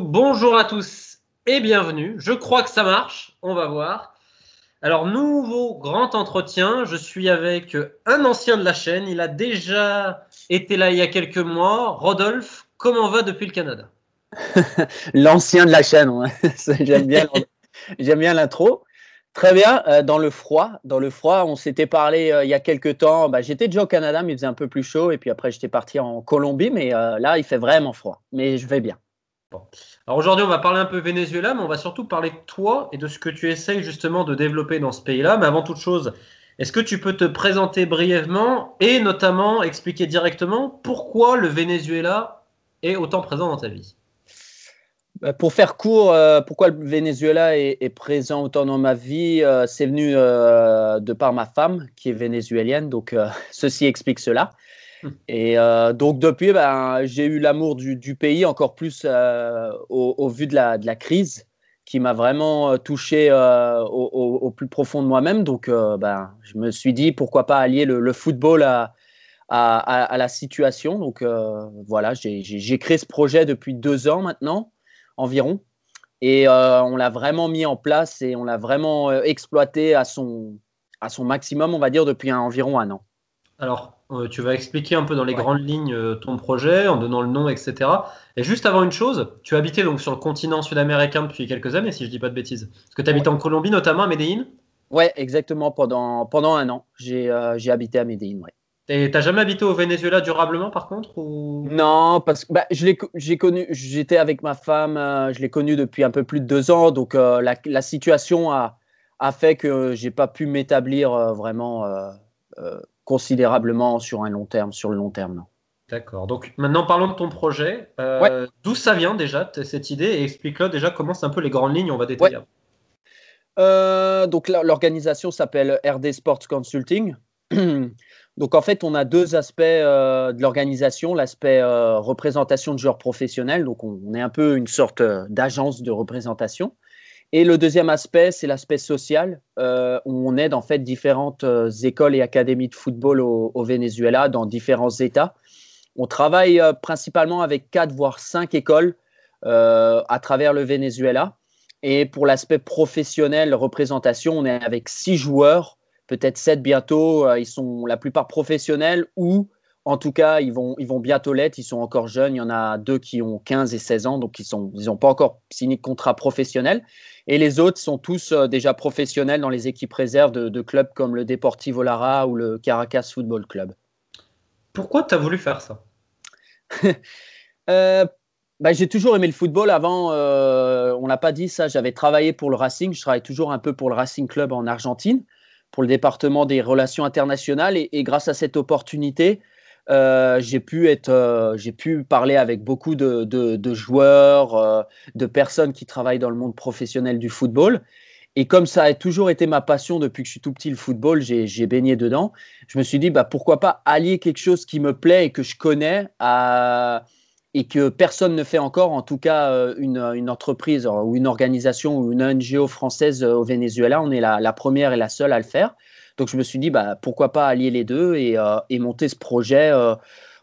Bonjour à tous et bienvenue. Je crois que ça marche, on va voir. Alors, nouveau grand entretien. Je suis avec un ancien de la chaîne. Il a déjà été là il y a quelques mois. Rodolphe, comment va depuis le Canada L'ancien de la chaîne, j'aime bien l'intro. Très bien. Euh, dans le froid, dans le froid, on s'était parlé euh, il y a quelques temps. Bah, j'étais déjà au Canada, mais il faisait un peu plus chaud. Et puis après, j'étais parti en Colombie, mais euh, là, il fait vraiment froid. Mais je vais bien. Bon. Alors aujourd'hui, on va parler un peu Venezuela, mais on va surtout parler de toi et de ce que tu essayes justement de développer dans ce pays-là. Mais avant toute chose, est-ce que tu peux te présenter brièvement et notamment expliquer directement pourquoi le Venezuela est autant présent dans ta vie euh, pour faire court, euh, pourquoi le Venezuela est, présent autant dans ma vie euh, C'est venu de par ma femme qui est vénézuélienne, donc ceci explique cela. Hmm. Et donc depuis, ben, j'ai eu l'amour du, pays encore plus au, vu de la, crise qui m'a vraiment touché au, plus profond de moi-même. Donc ben, je me suis dit, pourquoi pas allier le, football à, à, la situation. Donc voilà, j'ai créé ce projet depuis deux ans maintenant environ. Et euh, on l'a vraiment mis en place et on l'a vraiment euh, exploité à son, à son maximum, on va dire, depuis environ un an. Alors, euh, tu vas expliquer un peu dans les grandes lignes ton projet, en donnant le nom, etc. Et juste avant une chose, tu habitais donc sur le continent sud-américain depuis quelques années, si je ne dis pas de bêtises. Parce que tu habites en Colombie, notamment à Medellín Oui, exactement, pendant, pendant un an, j'ai habité à Medellín, oui. Et T'as jamais habité au Venezuela durablement par contre ou... Non, parce que bah, j'ai connu, j'étais avec ma femme, euh, je l'ai connue depuis un peu plus de deux ans, donc euh, la, situation a, fait que j'ai pas pu m'établir euh, vraiment considérablement sur un long terme, sur le long terme. D'accord. Donc maintenant parlons de ton projet. Ouais. D'où ça vient déjà cette idée explique-le déjà comment c'est un peu les grandes lignes, on va détailler. donc l'organisation s'appelle RD Sports Consulting. Donc en fait, on a deux aspects euh, de l'organisation, l'aspect euh, représentation de joueurs professionnels, donc on, est un peu une sorte euh, d'agence de représentation. Et le deuxième aspect, c'est l'aspect social, on aide en fait différentes écoles et académies de football au, Venezuela, dans différents États. On travaille principalement avec quatre voire cinq écoles à travers le Venezuela. Et pour l'aspect professionnel, représentation, on est avec six joueurs peut-être sept bientôt. Euh, ils sont la plupart professionnels ou en tout cas, ils vont, ils bientôt l'être. Ils sont encore jeunes. Il y en a deux qui ont 15 et 16 ans, donc ils n'ont pas encore signé de contrat professionnel. Et les autres sont tous euh, déjà professionnels dans les équipes réserves de, clubs comme le Deportivo Lara ou le Caracas Football Club. Pourquoi tu as voulu faire ça euh, bah, J'ai toujours aimé le football. Avant, on n'a pas dit ça, j'avais travaillé pour le Racing. Je travaille toujours un peu pour le Racing Club en Argentine pour le département des relations internationales. Et, grâce à cette opportunité, euh, j'ai pu être, euh, j'ai pu parler avec beaucoup de, de, joueurs, euh, de personnes qui travaillent dans le monde professionnel du football. Et comme ça a toujours été ma passion depuis que je suis tout petit, le football, j'ai baigné dedans. Je me suis dit, bah, pourquoi pas allier quelque chose qui me plaît et que je connais à, et que personne ne fait encore, en tout cas euh, une, entreprise euh, ou une organisation ou une NGO française euh, au Venezuela, on est la, première et la seule à le faire. Donc je me suis dit, bah, pourquoi pas allier les deux et, monter ce projet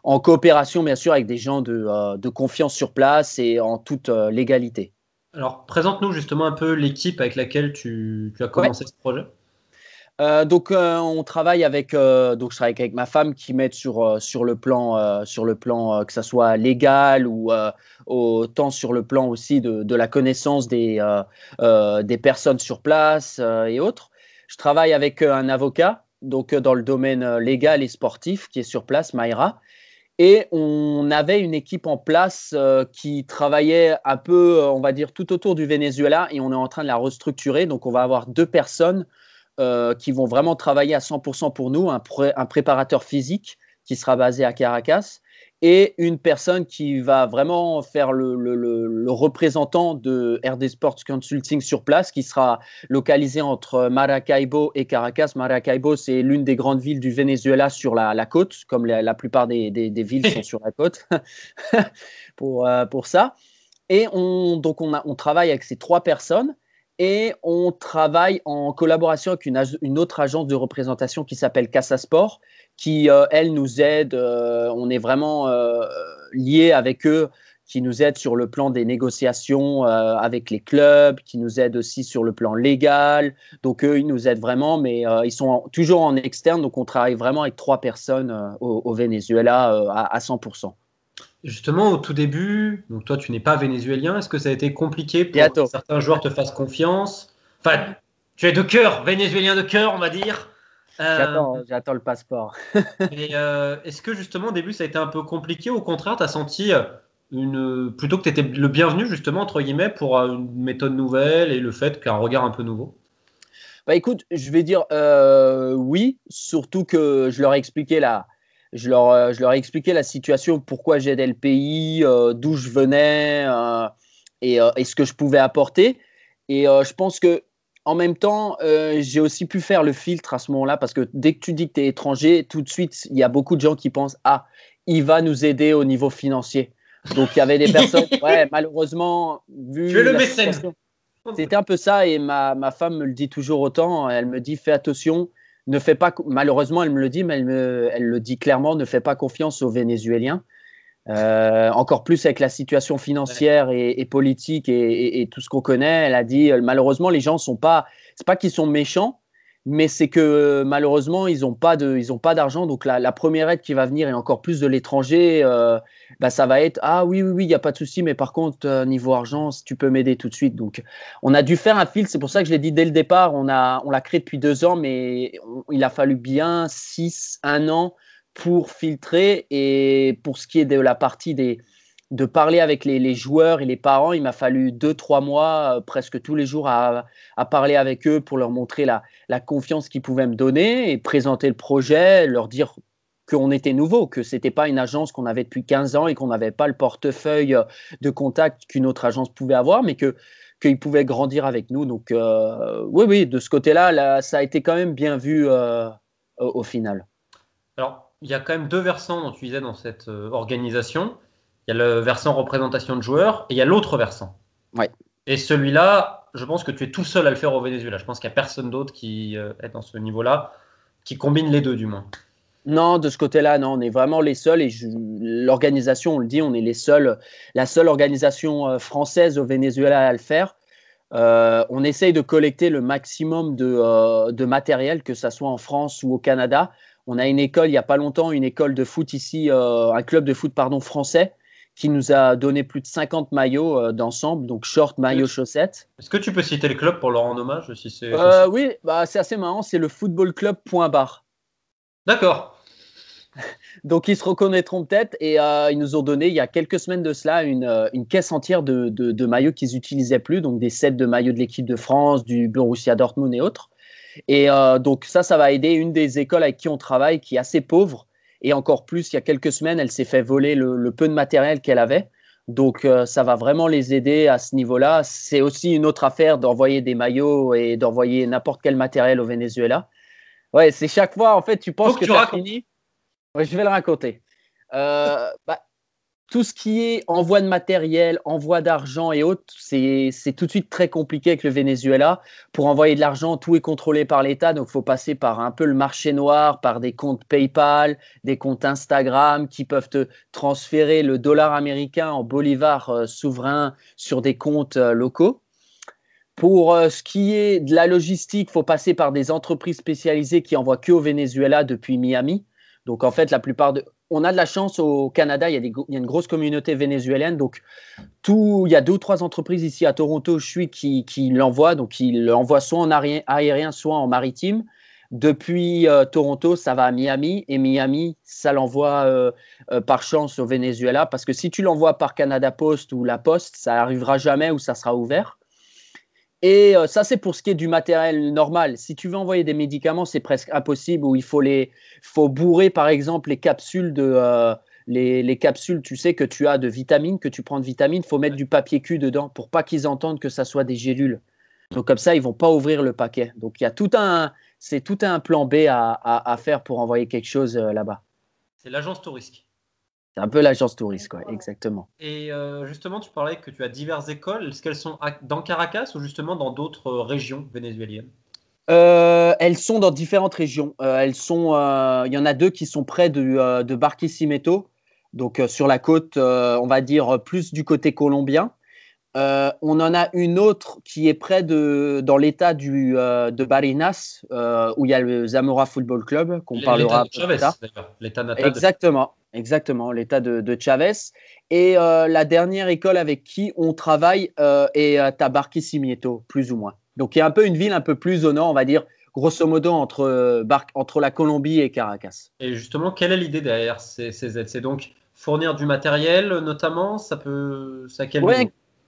en coopération, bien sûr, avec des gens de, confiance sur place et en toute légalité. Alors présente-nous justement un peu l'équipe avec laquelle tu, as commencé ce projet. Euh, donc euh, on travaille avec euh, donc je travaille avec ma femme qui m'aide sur sur le plan sur le plan que ce soit légal ou autant sur le plan aussi de, de la connaissance des des personnes sur place et autres. Je travaille avec un avocat donc dans le domaine légal et sportif qui est sur place, Mayra. Et on avait une équipe en place qui travaillait un peu, on va dire, tout autour du Venezuela et on est en train de la restructurer. Donc on va avoir deux personnes euh, qui vont vraiment travailler à 100% pour nous, un, préparateur physique qui sera basé à Caracas et une personne qui va vraiment faire le, représentant de RD Sports Consulting sur place, qui sera localisé entre Maracaibo et Caracas. Maracaibo, c'est l'une des grandes villes du Venezuela sur la, côte, comme la, plupart des, villes sont sur la côte pour, euh, pour ça. Et donc on travaille avec ces trois personnes et on travaille en collaboration avec une, autre agence de représentation qui s'appelle Casa Sport, qui, euh, elle, nous aide. Euh, on est vraiment euh, lié avec eux, qui nous aide sur le plan des négociations avec les clubs, qui nous aide aussi sur le plan légal. Donc, eux, ils nous aident vraiment, mais ils sont toujours en externe. Donc, on travaille vraiment avec trois personnes au, Venezuela à 100% justement au tout début, donc toi tu n'es pas vénézuélien, est-ce que ça a été compliqué pour que certains joueurs te fassent confiance Enfin, tu es de cœur, vénézuélien de cœur, on va dire. Euh, hein, j'attends le passeport. Euh, est-ce que justement au début ça a été un peu compliqué au contraire, tu as senti euh, une, plutôt que tu étais le bienvenu justement entre guillemets pour une méthode nouvelle et le fait qu'un regard un peu nouveau bah écoute, je vais dire oui, surtout que je leur ai expliqué là, euh, je leur, ai expliqué la situation, pourquoi j'aidais le pays, euh, d'où je venais euh, et, ce que je pouvais apporter. Et je pense que en même temps, j'ai aussi pu faire le filtre à ce moment-là parce que dès que tu dis que tu es étranger, tout de suite, il y a beaucoup de gens qui pensent Ah, il va nous aider au niveau financier. Donc il y avait des personnes, ouais, malheureusement, vu. Tu es le C'était un peu ça et ma, ma, femme me le dit toujours autant. Elle me dit fais attention, ne fait pas, malheureusement, elle me le dit, mais elle, le dit clairement, ne fait pas confiance aux Vénézuéliens. Euh, encore plus avec la situation financière et, politique et, et, tout ce qu'on connaît, elle a dit euh, malheureusement les gens sont pas, c'est pas qu'ils sont méchants, mais c'est que euh, malheureusement, ils n'ont pas d'argent. Donc la, première aide qui va venir, et encore plus de l'étranger, euh, bah, ça va être Ah oui, oui, oui, il n'y a pas de souci, mais par contre, euh, niveau argent, tu peux m'aider tout de suite. Donc on a dû faire un fil, c'est pour ça que je l'ai dit dès le départ, on l'a on créé depuis deux ans, mais il a fallu bien six, un an pour filtrer. Et pour ce qui est de la partie des, de parler avec les, joueurs et les parents. Il m'a fallu deux, trois mois, euh, presque tous les jours, à, parler avec eux pour leur montrer la, confiance qu'ils pouvaient me donner et présenter le projet, leur dire qu'on était nouveau, que ce n'était pas une agence qu'on avait depuis 15 ans et qu'on n'avait pas le portefeuille euh, de contact qu'une autre agence pouvait avoir, mais que qu'ils pouvaient grandir avec nous. Donc euh, oui, oui, de ce côté-là, ça a été quand même bien vu au, final. Alors, il y a quand même deux versants dont tu disais dans cette organisation il y a le versant représentation de joueurs et il y a l'autre versant. Ouais. Et celui-là, je pense que tu es tout seul à le faire au Venezuela. Je pense qu'il n'y a personne d'autre qui euh, est dans ce niveau-là, qui combine les deux du moins. Non, de ce côté-là, non, on est vraiment les seuls et l'organisation, on le dit, on est les seuls, la seule organisation euh, française au Venezuela à le faire. Euh, on essaye de collecter le maximum de, matériel, que ça soit en France ou au Canada. On a une école, il n'y a pas longtemps, une école de foot ici, un club de foot pardon français qui nous a donné plus de 50 maillots euh, d'ensemble, donc short, maillot, chaussettes. Est-ce que tu peux citer le club pour leur rendre hommage si c'est euh, Oui, bah, c'est assez marrant, c'est le football club point Bar. D'accord. Donc ils se reconnaîtront peut-être et euh, ils nous ont donné il y a quelques semaines de cela une, une caisse entière de, de, maillots qu'ils n'utilisaient plus, donc des sets de maillots de l'équipe de France, du Borussia Dortmund et autres. Et donc ça, ça va aider une des écoles avec qui on travaille qui est assez pauvre et encore plus, il y a quelques semaines, elle s'est fait voler le, peu de matériel qu'elle avait. Donc euh, ça va vraiment les aider à ce niveau-là. C'est aussi une autre affaire d'envoyer des maillots et d'envoyer n'importe quel matériel au Venezuela. Ouais, c'est chaque fois, en fait, tu penses que, tu as fini. Ouais, je vais le raconter. Euh, bah, tout ce qui est envoi de matériel, envoi d'argent et autres, c'est tout de suite très compliqué avec le Venezuela. Pour envoyer de l'argent, tout est contrôlé par l'État, donc il faut passer par un peu le marché noir, par des comptes PayPal, des comptes Instagram qui peuvent te transférer le dollar américain en bolivar euh, souverain sur des comptes euh, locaux. Pour euh, ce qui est de la logistique, il faut passer par des entreprises spécialisées qui envoient que au Venezuela depuis Miami. Donc en fait, la plupart de, on a de la chance au Canada, il y, a une grosse communauté vénézuélienne. Donc, tout, il y a deux ou trois entreprises ici à Toronto je suis qui, qui l'envoient. Donc, il l'envoient soit en aérien, soit en maritime. Depuis euh, Toronto, ça va à Miami. Et Miami, ça l'envoie euh, euh, par chance au Venezuela. Parce que si tu l'envoies par Canada Post ou la Poste, ça n'arrivera jamais ou ça sera ouvert. Et euh, ça, c'est pour ce qui est du matériel normal. Si tu veux envoyer des médicaments, c'est presque impossible où il faut, les, faut bourrer, par exemple, les capsules de. Euh, les, capsules, tu sais, que tu as de vitamines, que tu prends de vitamines, faut mettre du papier cul dedans pour pas qu'ils entendent que ça soit des gélules. Donc, comme ça, ils vont pas ouvrir le paquet. Donc, il y a tout un. C'est tout un plan B à, faire pour envoyer quelque chose euh, là-bas. C'est l'agence touristique. C'est un peu l'agence touriste, quoi, exactement. Et euh, justement, tu parlais que tu as diverses écoles. Est-ce qu'elles sont dans Caracas ou justement dans d'autres euh, régions vénézuéliennes euh, Elles sont dans différentes régions. Euh, elles sont, il y en a deux qui sont près de, de Barquisimeto, donc sur la côte, on va dire plus du côté colombien. Euh, on en a une autre qui est près de, dans l'état du, euh, de Barinas, euh, où il y a le Zamora Football Club, qu'on parlera de Chavez, L'état natal. Exactement, exactement, l'état de, de, Chavez. Et la dernière école avec qui on travaille est à plus ou moins. Donc il y a un peu une ville un peu plus au nord, on va dire, grosso modo, entre, entre la Colombie et Caracas. Et justement, quelle est l'idée derrière ces, aides C'est donc fournir du matériel, notamment Ça peut. Ça, quel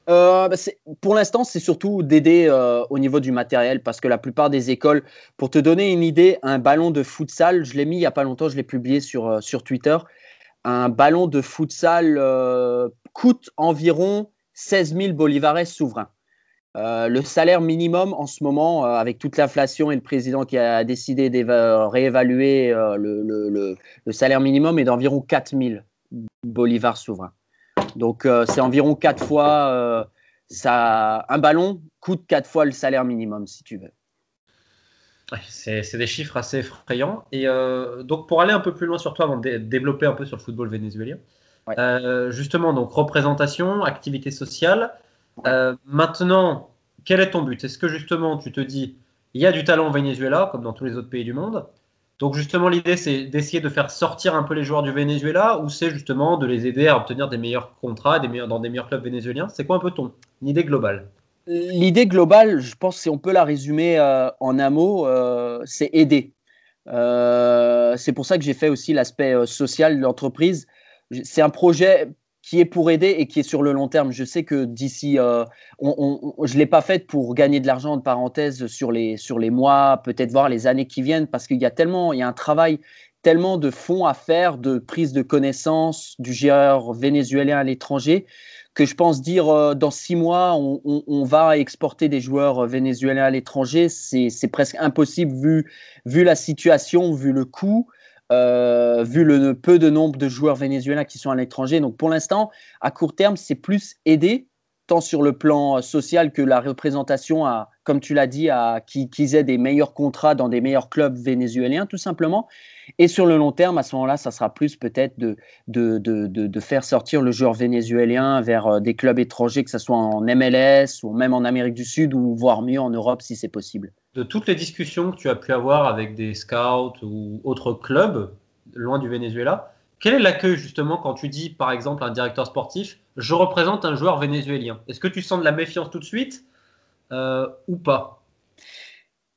euh, bah, pour l'instant, c'est surtout d'aider euh, au niveau du matériel parce que la plupart des écoles, pour te donner une idée, un ballon de futsal, je l'ai mis il n'y a pas longtemps, je l'ai publié sur, euh, sur Twitter, un ballon de futsal coûte environ 16 000 bolivares souverains. le salaire minimum en ce moment, avec toute l'inflation et le président qui a décidé de réévaluer le, le, salaire minimum, est d'environ 4 000 bolivars souverains. Donc euh, c'est environ quatre fois euh, ça, un ballon coûte quatre fois le salaire minimum si tu veux. C'est des chiffres assez effrayants. Et euh, donc, pour aller un peu plus loin sur toi, avant de développer un peu sur le football vénézuélien, justement, donc représentation, activité sociale. maintenant, quel est ton but Est-ce que justement, tu te dis, il y a du talent au Venezuela, comme dans tous les autres pays du monde donc justement, l'idée, c'est d'essayer de faire sortir un peu les joueurs du Venezuela ou c'est justement de les aider à obtenir des meilleurs contrats dans des meilleurs clubs vénézuéliens C'est quoi un peu ton idée globale L'idée globale, je pense, si on peut la résumer euh, en un mot, euh, c'est aider. Euh, c'est pour ça que j'ai fait aussi l'aspect social de l'entreprise. C'est un projet qui est pour aider et qui est sur le long terme. Je sais que d'ici, euh, je ne l'ai pas faite pour gagner de l'argent, de parenthèse, sur les, sur les mois, peut-être voir les années qui viennent, parce qu'il y a tellement, il y a un travail, tellement de fonds à faire, de prise de connaissances du gérant vénézuélien à l'étranger, que je pense dire euh, dans six mois, on, va exporter des joueurs euh, vénézuéliens à l'étranger, c'est presque impossible vu, vu la situation, vu le coût. Euh, vu le peu de nombre de joueurs vénézuéliens qui sont à l'étranger. Donc pour l'instant, à court terme, c'est plus aider tant sur le plan euh, social que la représentation, à, comme tu l'as dit, qu'ils qui aient des meilleurs contrats dans des meilleurs clubs vénézuéliens, tout simplement. Et sur le long terme, à ce moment-là, ça sera plus peut-être de de, de, de, de, faire sortir le joueur vénézuélien vers euh, des clubs étrangers, que ce soit en MLS ou même en Amérique du Sud, ou voire mieux en Europe si c'est possible. De toutes les discussions que tu as pu avoir avec des scouts ou autres clubs loin du Venezuela, quel est l'accueil justement quand tu dis par exemple à un directeur sportif je représente un joueur vénézuélien Est-ce que tu sens de la méfiance tout de suite euh, ou pas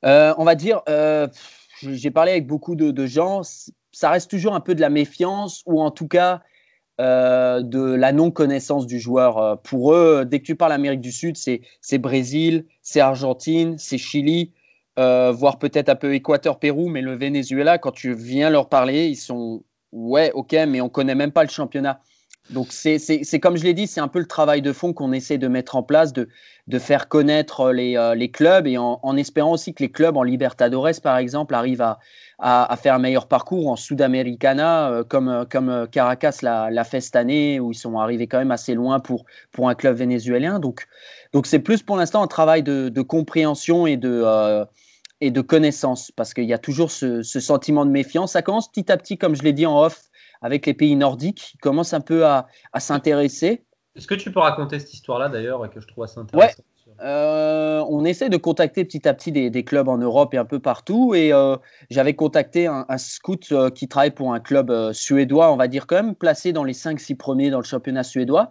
euh, On va dire, euh, j'ai parlé avec beaucoup de, de, gens, ça reste toujours un peu de la méfiance ou en tout cas de la non-connaissance du joueur. Pour eux, dès que tu parles Amérique du Sud, c'est Brésil, c'est Argentine, c'est Chili. voire peut-être un peu Équateur-Pérou, mais le Venezuela, quand tu viens leur parler, ils sont ouais, ok, mais on connaît même pas le championnat. Donc c'est comme je l'ai dit, c'est un peu le travail de fond qu'on essaie de mettre en place, de, de faire connaître euh, les, euh, les clubs et en, espérant aussi que les clubs en Libertadores, par exemple, arrivent à, à, faire un meilleur parcours en Sudamericana, euh, comme, comme Caracas l'a fait cette année, où ils sont arrivés quand même assez loin pour, pour un club vénézuélien. Donc c'est plus pour l'instant un travail de, de compréhension et de et de connaissances, parce qu'il y a toujours ce, sentiment de méfiance. Ça commence petit à petit, comme je l'ai dit en off, avec les pays nordiques qui commencent un peu à, s'intéresser. Est-ce que tu peux raconter cette histoire-là d'ailleurs, que je trouve assez intéressante ouais. Euh, on essaie de contacter petit à petit des, clubs en Europe et un peu partout. Et euh, j'avais contacté un, scout euh, qui travaille pour un club suédois, on va dire quand même, placé dans les 5-6 premiers dans le championnat suédois.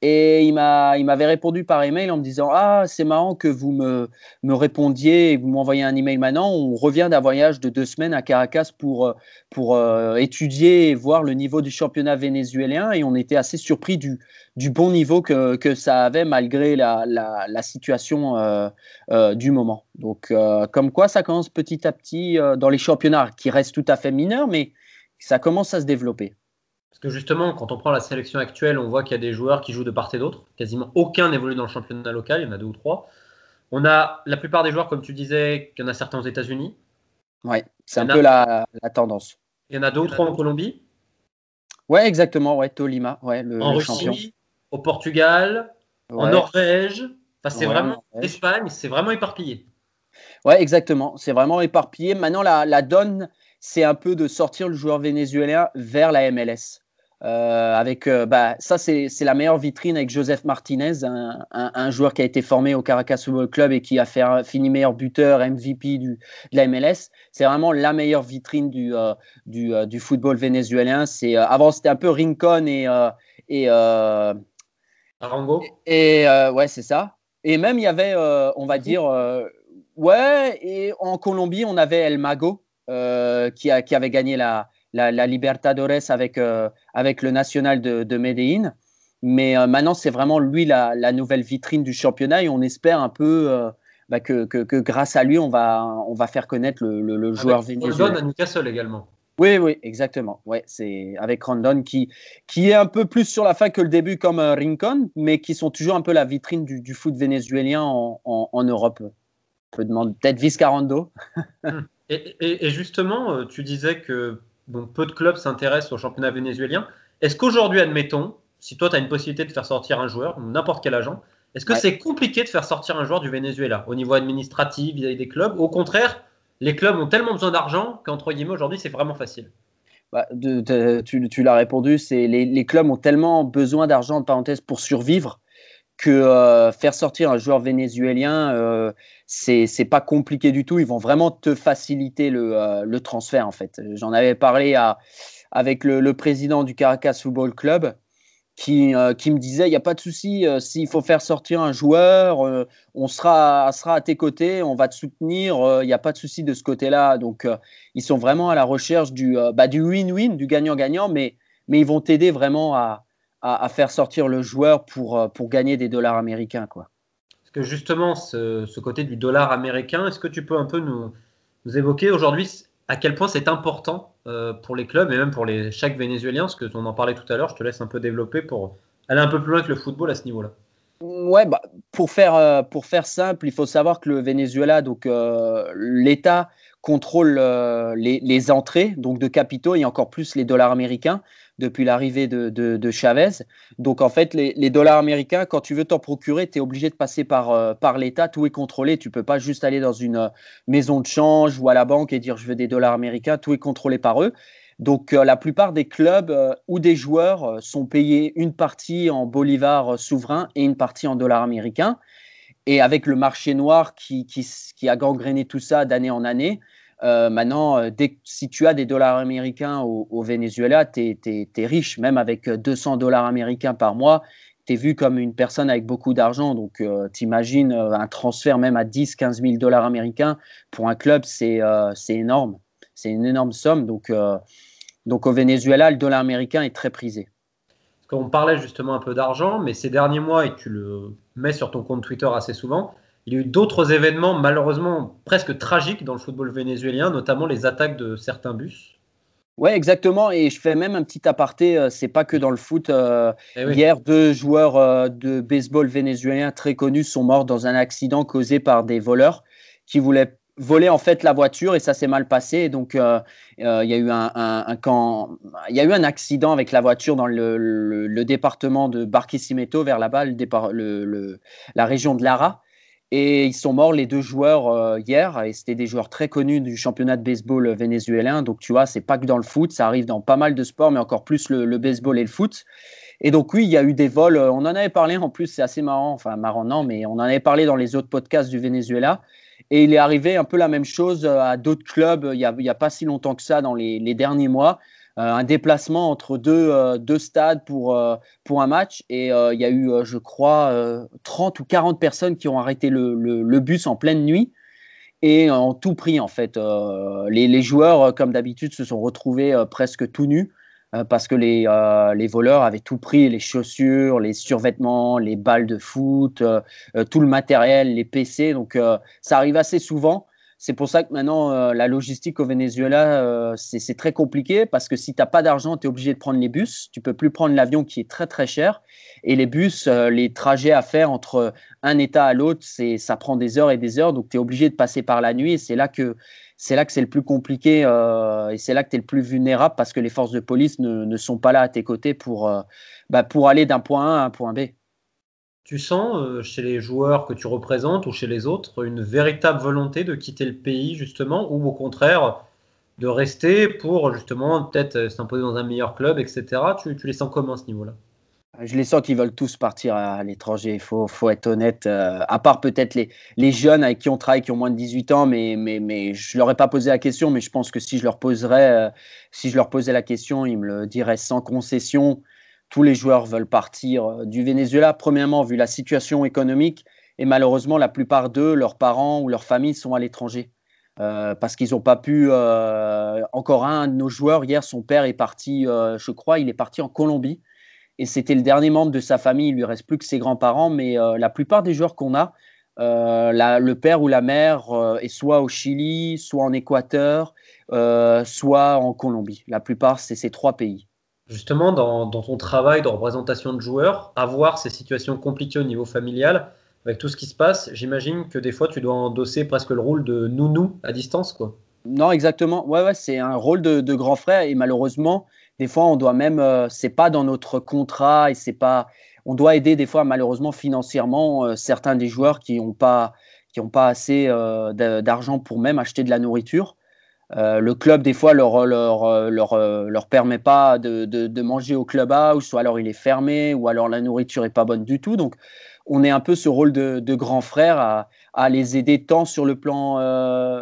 Et il m'avait répondu par email en me disant Ah, c'est marrant que vous me, me répondiez vous m'envoyez un email maintenant. On revient d'un voyage de deux semaines à Caracas pour, euh, pour euh, étudier et voir le niveau du championnat vénézuélien. Et on était assez surpris du, du bon niveau que, que ça avait malgré la, la, situation euh, du moment. Donc, comme quoi, ça commence petit à petit dans les championnats qui restent tout à fait mineurs, mais ça commence à se développer. Parce que justement, quand on prend la sélection actuelle, on voit qu'il y a des joueurs qui jouent de part et d'autre. Quasiment aucun n'évolue dans le championnat local, il y en a deux ou trois. On a la plupart des joueurs, comme tu disais, qu'il y en a certains aux États-Unis. Oui, c'est un peu la, tendance. Il y en a deux ou trois en Colombie. ouais exactement, ouais, Tolima, en Russie, au Portugal, en Norvège. Enfin, c'est vraiment Espagne. c'est vraiment éparpillé. Oui, exactement, c'est vraiment éparpillé. Maintenant, la donne c'est un peu de sortir le joueur vénézuélien vers la MLS. Euh, avec, euh, bah, ça, c'est la meilleure vitrine avec Joseph Martinez, un, joueur qui a été formé au Caracas Football Club et qui a fait, fini meilleur buteur, MVP de la MLS. C'est vraiment la meilleure vitrine du, euh, football vénézuélien. c'est avant, c'était un peu Rincon et. et Arango Et, ouais, c'est ça. Et même, il y avait, on va dire, ouais, et en Colombie, on avait El Mago euh, qui, a, qui, avait gagné la, Libertadores avec, euh, avec le National de, de Medellín. Mais euh, maintenant, c'est vraiment lui la, nouvelle vitrine du championnat et on espère un peu bah, que, grâce à lui, on va, on va faire connaître le, le, le joueur vénézuélien. à Newcastle également. Oui, oui, exactement. Ouais, c'est avec Rondon qui, qui est un peu plus sur la fin que le début comme Rincon, mais qui sont toujours un peu la vitrine du, foot vénézuélien en, Europe. On peut demander peut-être Viscarando. Hmm. Et, justement, euh, tu disais que peu de clubs s'intéressent au championnat vénézuélien. Est-ce qu'aujourd'hui, admettons, si toi, tu as une possibilité de faire sortir un joueur, n'importe quel agent, est-ce que c'est compliqué de faire sortir un joueur du Venezuela au niveau administratif vis-à-vis des clubs Au contraire, les clubs ont tellement besoin d'argent qu'entre guillemets, aujourd'hui, c'est vraiment facile. Bah, tu, l'as répondu, c'est les, les, clubs ont tellement besoin d'argent, en parenthèse, pour survivre que euh, faire sortir un joueur vénézuélien, euh, ce c'est pas compliqué du tout. Ils vont vraiment te faciliter le, euh, le transfert, en fait. J'en avais parlé à, avec le, président du Caracas Football Club qui, qui me disait il n'y a pas de souci, s'il faut faire sortir un joueur, on sera, sera à tes côtés, on va te soutenir, il n'y a pas de souci de ce côté-là. Donc, ils sont vraiment à la recherche bah, du win-win, du gagnant-gagnant, mais, mais ils vont t'aider vraiment à à, faire sortir le joueur pour, euh, pour gagner des dollars américains. Quoi. Parce que justement, ce, ce côté du dollar américain, est-ce que tu peux un peu nous, nous évoquer aujourd'hui à quel point c'est important euh, pour les clubs et même pour les, chaque Vénézuélien Parce que on en parlait tout à l'heure, je te laisse un peu développer pour aller un peu plus loin que le football à ce niveau-là. Ouais, bah, pour, faire, euh, pour faire simple, il faut savoir que le Venezuela, donc l'État contrôle les, les, entrées donc de capitaux et encore plus les dollars américains depuis l'arrivée de, Chavez. Donc en fait, les, dollars américains, quand tu veux t'en procurer, tu es obligé de passer euh, par, l'État, tout est contrôlé. Tu ne peux pas juste aller dans une euh, maison de change ou à la banque et dire je veux des dollars américains, tout est contrôlé par eux. Donc euh, la plupart des clubs ou des joueurs sont payés une partie en bolivars souverain et une partie en dollars américains. Et avec le marché noir qui a gangréné tout ça d'année en année, euh, maintenant, euh, dès, si tu as des dollars américains au, Venezuela, tu es, riche. Même avec 200 euh, dollars américains par mois, tu es vu comme une personne avec beaucoup d'argent. Donc, tu imagines un transfert même à 10, 15 000 dollars américains pour un club, c'est énorme. C'est une énorme somme. Donc, au Venezuela, le dollar américain est très prisé. Parce On parlait justement un peu d'argent, mais ces derniers mois, et tu le mets sur ton compte Twitter assez souvent, il y a eu d'autres événements malheureusement presque tragiques dans le football vénézuélien, notamment les attaques de certains bus. Oui, exactement. Et je fais même un petit aparté. Euh, c'est pas que dans le foot. Euh, eh hier, deux joueurs euh, de baseball vénézuélien très connus sont morts dans un accident causé par des voleurs qui voulaient voler en fait la voiture et ça s'est mal passé. donc, il y a eu un, eu un accident avec la voiture dans le, département de Barquisimeto vers là-bas, le, la région de Lara. Et ils sont morts les deux joueurs euh, hier, et c'était des joueurs très connus du championnat de baseball vénézuélien. Donc tu vois, c'est pas que dans le foot, ça arrive dans pas mal de sports, mais encore plus le, baseball et le foot. Et donc oui, il y a eu des vols. Euh, on en avait parlé en plus, c'est assez marrant. Enfin marrant non, mais on en avait parlé dans les autres podcasts du Venezuela. Et il est arrivé un peu la même chose euh, à d'autres clubs. Il n'y a, pas si longtemps que ça dans les derniers mois. Euh, un déplacement entre deux, euh, stades pour, euh, pour un match. Et il y a eu, je crois, 30 ou 40 personnes qui ont arrêté le, bus en pleine nuit et en tout prix en fait. les, joueurs, comme d'habitude, se sont retrouvés presque tout nus parce que les, les, voleurs avaient tout pris, les chaussures, les survêtements, les balles de foot, tout le matériel, les PC. Donc ça arrive assez souvent. C'est pour ça que maintenant, euh, la logistique au Venezuela, euh, c'est très compliqué parce que si tu n'as pas d'argent, tu es obligé de prendre les bus. Tu peux plus prendre l'avion qui est très très cher. Et les bus, euh, les trajets à faire entre un État à l'autre, ça prend des heures et des heures. Donc tu es obligé de passer par la nuit. Et c'est là que c'est le plus compliqué et c'est là que tu es le plus vulnérable parce que les forces de police ne, sont pas là à tes côtés pour, bah, pour aller d'un point A à un point B. Tu sens euh, chez les joueurs que tu représentes ou chez les autres une véritable volonté de quitter le pays justement ou au contraire de rester pour justement peut-être euh, s'imposer dans un meilleur club, etc. Tu, les sens comment à ce niveau-là je les sens qu'ils veulent tous partir à l'étranger, il faut, faut, être honnête. Euh, à part peut-être les, les, jeunes avec qui on travaille, qui ont moins de 18 ans, mais, mais, mais je ne leur ai pas posé la question, mais je pense que si je leur, poserais, si je leur posais la question, ils me le diraient sans concession tous les joueurs veulent partir euh, du Venezuela, premièrement, vu la situation économique, et malheureusement, la plupart d'eux, leurs parents ou leurs familles sont à l'étranger. Euh, parce qu'ils n'ont pas pu. Euh, encore un, de nos joueurs, hier, son père est parti, je crois, il est parti en Colombie. Et c'était le dernier membre de sa famille. Il lui reste plus que ses grands-parents. Mais la plupart des joueurs qu'on a, le père ou la mère est soit au Chili, soit en Équateur, soit en Colombie. La plupart, c'est ces trois pays justement dans, ton travail de représentation de joueurs, avoir ces situations compliquées au niveau familial, avec tout ce qui se passe, j'imagine que des fois tu dois endosser presque le rôle de nounou à distance, quoi. Non, exactement. Ouais, c'est un rôle de, grand frère et malheureusement, des fois, on doit même, euh, c'est pas dans notre contrat et c'est pas, on doit aider des fois malheureusement financièrement euh, certains des joueurs qui n'ont pas, qui ont pas assez euh, d'argent pour même acheter de la nourriture. Euh, le club, des fois, leur, leur, euh, leur, euh, leur permet pas de, de, manger au club A ou soit alors il est fermé, ou alors la nourriture est pas bonne du tout. Donc, on est un peu ce rôle de, de grand frère à, à, les aider tant sur le plan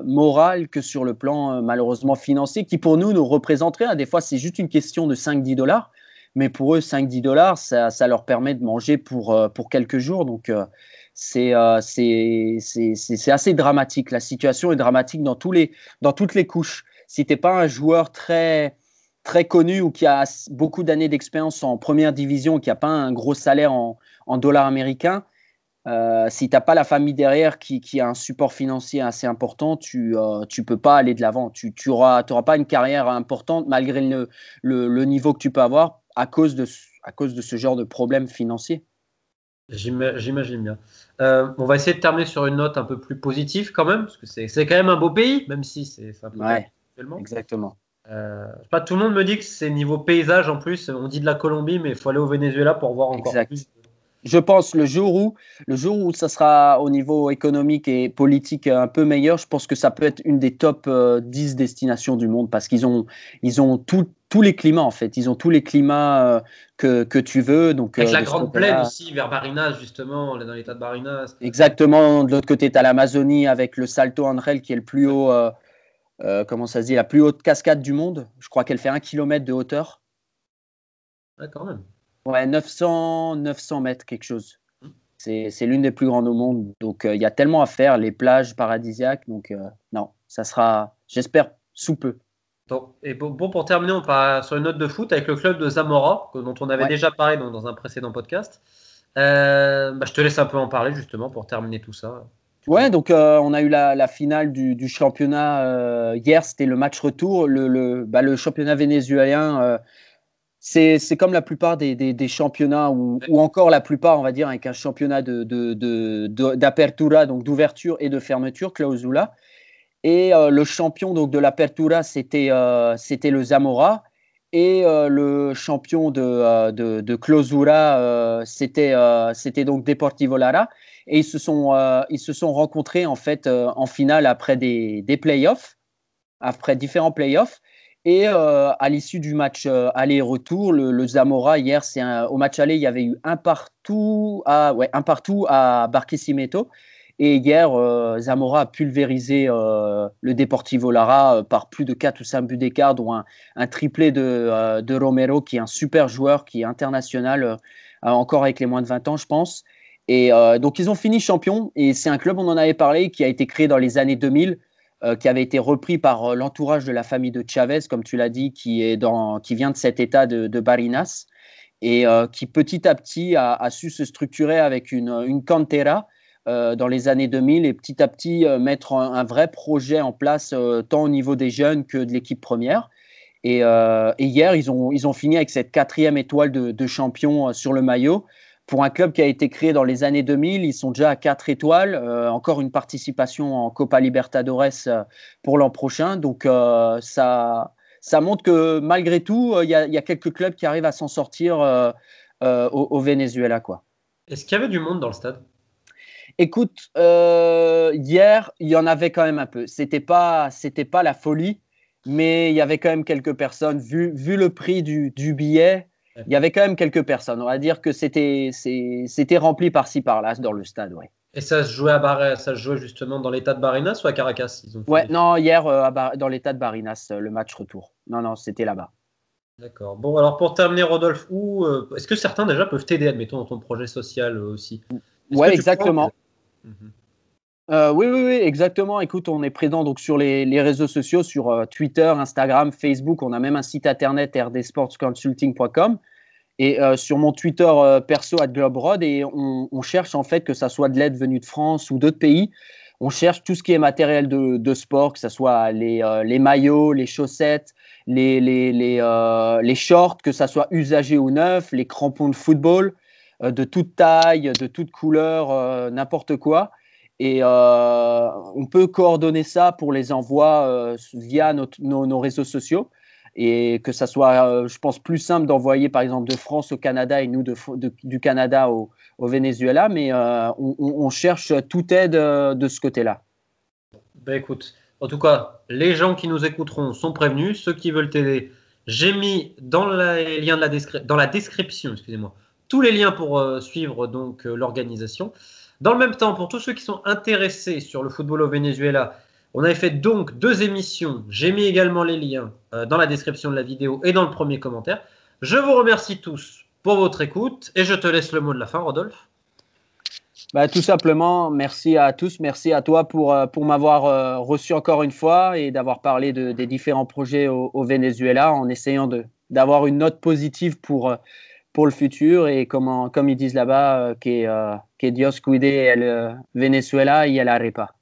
moral que sur le plan malheureusement financier, qui pour nous nous représenterait. Hein. Des fois, c'est juste une question de 5-10 dollars, mais pour eux, 5-10 dollars, ça, ça, leur permet de manger pour, pour quelques jours. Donc, euh, c'est assez dramatique. La situation est dramatique dans, toutes les couches. Si tu n'es pas un joueur très, connu ou qui a beaucoup d'années d'expérience en première division, qui n'a pas un gros salaire en, dollars américains, euh, si tu n'as pas la famille derrière qui, a un support financier assez important, tu ne euh, peux pas aller de l'avant. Tu n'auras pas une carrière importante malgré le, niveau que tu peux avoir à cause de, à cause de ce genre de problème financier. J'imagine bien. Euh, on va essayer de terminer sur une note un peu plus positive quand même, parce que c'est quand même un beau pays, même si c'est un peu Exactement. Euh, pas, tout le monde me dit que c'est niveau paysage en plus. On dit de la Colombie, mais il faut aller au Venezuela pour voir encore plus je pense le jour où le jour où ça sera au niveau économique et politique un peu meilleur, je pense que ça peut être une des top 10 euh, destinations du monde parce qu'ils ont ils ont tous les climats en fait, ils ont tous les climats euh, que, que tu veux. Donc, Avec euh, la grande plaine aussi vers Barinas justement, dans l'état de Barinas. Exactement, de l'autre côté tu as l'Amazonie avec le Salto Andrel qui est le plus haut, comment ça dit, la plus haute cascade du monde. Je crois qu'elle fait un kilomètre de hauteur. Ah, quand même. Ouais, 900, 900 mètres, quelque chose. Mmh. C'est l'une des plus grandes au monde. Donc, euh, il y a tellement à faire, les plages paradisiaques. Donc, euh, non, ça sera, j'espère, sous peu. et bon, pour terminer, on part sur une note de foot avec le club de Zamora, dont on avait déjà parlé dans, un précédent podcast. Euh, bah, je te laisse un peu en parler, justement, pour terminer tout ça. Ouais, donc on a eu la, finale du, championnat hier, c'était le match retour. Le, le bah, championnat vénézuélien c'est comme la plupart des, championnats ou, encore la plupart, on va dire, avec un championnat d'apertura, de, donc d'ouverture et de fermeture, clausula. Et euh, le champion donc de l'apertura, c'était euh, le Zamora. Et euh, le champion de, de, de clausura, c'était donc Deportivo Lara. Et ils se sont, ils se sont rencontrés en fait en finale après des, des playoffs, après différents playoffs. Et euh, à l'issue du match euh, aller-retour, le, Zamora, hier, c'est au match aller, il y avait eu un partout à, un partout à Barquisimeto. Et hier, euh, Zamora a pulvérisé le Deportivo Lara par plus de 4 ou 5 buts d'écart, dont un, triplé de, de, Romero, qui est un super joueur, qui est international, encore avec les moins de 20 ans, je pense. Et donc, ils ont fini champion. Et c'est un club, on en avait parlé, qui a été créé dans les années 2000 euh, qui avait été repris par euh, l'entourage de la famille de Chavez, comme tu l'as dit, qui, vient de cet État de, Barinas et euh, qui petit à petit a, su se structurer avec une, cantera dans les années 2000 et petit à petit mettre un, vrai projet en place tant au niveau des jeunes que de l'équipe première. Et, hier, ils ont, fini avec cette quatrième étoile de champion sur le maillot pour un club qui a été créé dans les années 2000, ils sont déjà à 4 étoiles. Euh, encore une participation en Copa Libertadores euh, pour l'an prochain. Donc euh, ça, ça montre que malgré tout, il y, a quelques clubs qui arrivent à s'en sortir au, Venezuela. Quoi. Est-ce qu'il y avait du monde dans le stade Écoute, hier, il y en avait quand même un peu. C'était pas, c'était pas la folie, mais il y avait quand même quelques personnes. Vu, vu le prix du, du billet, il y avait quand même quelques personnes. On va dire que c'était rempli par-ci par-là dans le stade, ouais. Et ça se jouait à Bar... ça se jouait justement dans l'état de Barinas ou à Caracas Ouais, non, hier euh, dans l'état de Barinas, euh, le match retour. Non, non, c'était là-bas. D'accord. Bon, alors pour terminer, Rodolphe, où euh, est-ce que certains déjà peuvent t'aider, admettons, dans ton projet social aussi Oui, exactement. Mhm. Euh, oui, oui, oui, exactement. Écoute, on est présent donc sur les, réseaux sociaux, sur euh, Twitter, Instagram, Facebook. On a même un site internet rdsportsconsulting.com et euh, sur mon Twitter perso at et on, cherche en fait que ça soit de l'aide venue de France ou d'autres pays. On cherche tout ce qui est matériel de, sport, que ce soit les, maillots, les chaussettes, les, les shorts, que ça soit usagé ou neuf, les crampons de football, de toute taille, de toute couleur, n'importe quoi. Et euh, on peut coordonner ça pour les envois euh, via nos, réseaux sociaux. Et que ça soit, euh, je pense, plus simple d'envoyer par exemple de France au Canada et nous du Canada au, Venezuela. Mais on, cherche toute aide de ce côté-là. Ben écoute, en tout cas, les gens qui nous écouteront sont prévenus. Ceux qui veulent t'aider, j'ai mis dans, les liens de la, dans la description excusez-moi, tous les liens pour suivre donc l'organisation. Dans le même temps, pour tous ceux qui sont intéressés sur le football au Venezuela, on avait fait donc deux émissions. J'ai mis également les liens euh, dans la description de la vidéo et dans le premier commentaire. Je vous remercie tous pour votre écoute et je te laisse le mot de la fin, Rodolphe. Bah, tout simplement, merci à tous, merci à toi pour, euh, pour m'avoir euh, reçu encore une fois et d'avoir parlé des différents projets au, au Venezuela en essayant d'avoir une note positive pour, pour le futur et comment, comme ils disent là-bas, euh, euh, que, Dios cuide el euh, Venezuela y el arepa.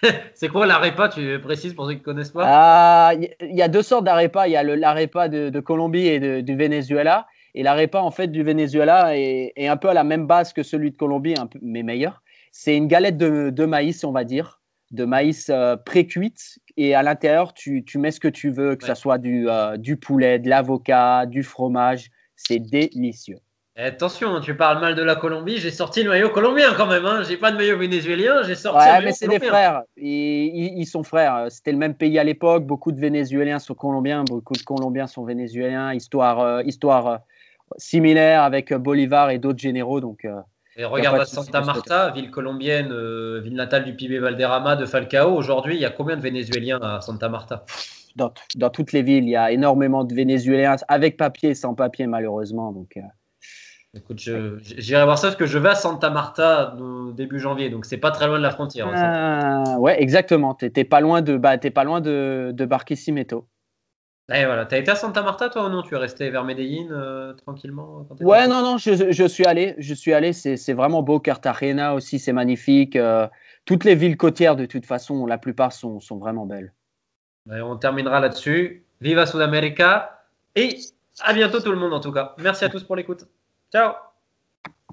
c'est quoi l'arepa Tu précises pour ceux qui ne connaissent pas Il ah, y a deux sortes d'arepa. Il y a l'arepa de, de, Colombie et du Venezuela. Et l'arepa, en fait, du Venezuela est, un peu à la même base que celui de Colombie, mais meilleur. C'est une galette de, maïs, on va dire, de maïs pré-cuite. Et à l'intérieur, tu, mets ce que tu veux, que ce soit du, du poulet, de l'avocat, du fromage. C'est délicieux. Eh, attention, tu parles mal de la Colombie. J'ai sorti le maillot colombien quand même. Hein. J'ai pas de maillot vénézuélien. J'ai sorti. Ouais, mais c'est des frères. Ils, sont frères. C'était le même pays à l'époque. Beaucoup de Vénézuéliens sont colombiens. Beaucoup de Colombiens sont vénézuéliens. Histoire, euh, histoire euh, similaire avec euh, Bolivar et d'autres généraux. Donc. et regarde à Santa Marta, ville colombienne, ville natale du Pibé Valderrama, de Falcao. Aujourd'hui, il y a combien de Vénézuéliens à Santa Marta dans, toutes les villes. Il y a énormément de Vénézuéliens avec papier sans papier, malheureusement. Donc, euh, Écoute, j'irai voir ça parce que je vais à Santa Marta euh, début janvier, donc c'est pas très loin de la frontière. Oui, hein, ah, ouais, exactement. Tu pas loin de, bah, pas loin de, Barquisimeto. Tu eh, voilà, as été à Santa Marta toi ou non Tu es resté vers Medellín, euh, tranquillement Oui, Ouais, non, non, je, je, suis allé, je suis allé. C'est vraiment beau, Cartagena aussi, c'est magnifique. toutes les villes côtières de toute façon, la plupart sont, sont vraiment belles. Bah, on terminera là-dessus. Viva Sudamérica et à bientôt tout le monde en tout cas. Merci à tous pour l'écoute. Ciao